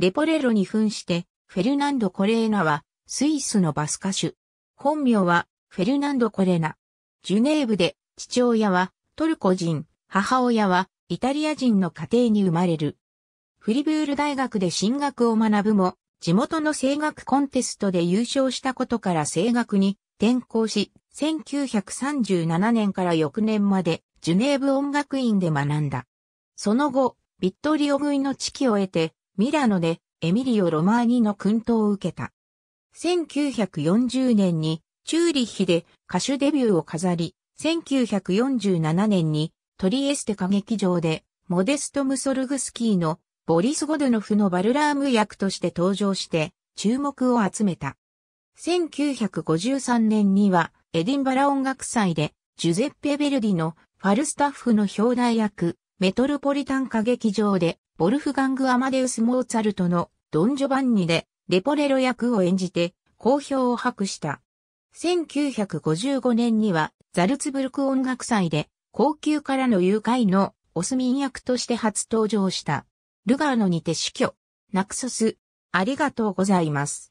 レポレロに扮して、フェルナンド・コレーナは、スイスのバス歌手。本名は、フェルナンド・コレーナ。ジュネーブで、父親は、トルコ人、母親は、イタリア人の家庭に生まれる。フリブール大学で進学を学ぶも、地元の声楽コンテストで優勝したことから声楽に転校し、1937年から翌年までジュネーブ音楽院で学んだ。その後、ビットリオ食いの地期を得て、ミラノでエミリオ・ロマーニの薫陶を受けた。1940年にチューリッヒで歌手デビューを飾り、1947年にトリエステ歌劇場でモデスト・ムソルグスキーのボリス・ゴドゥノフのバルラーム役として登場して注目を集めた。1953年にはエディンバラ音楽祭でジュゼッペ・ベルディのファルスタッフの表題役メトロポリタン歌劇場でボルフガング・アマデウス・モーツァルトのドン・ジョバンニでレポレロ役を演じて好評を博した。1955年にはザルツブルク音楽祭で高級からの誘拐のオスミン役として初登場した。ルガーノにて死去。ナクソス、ありがとうございます。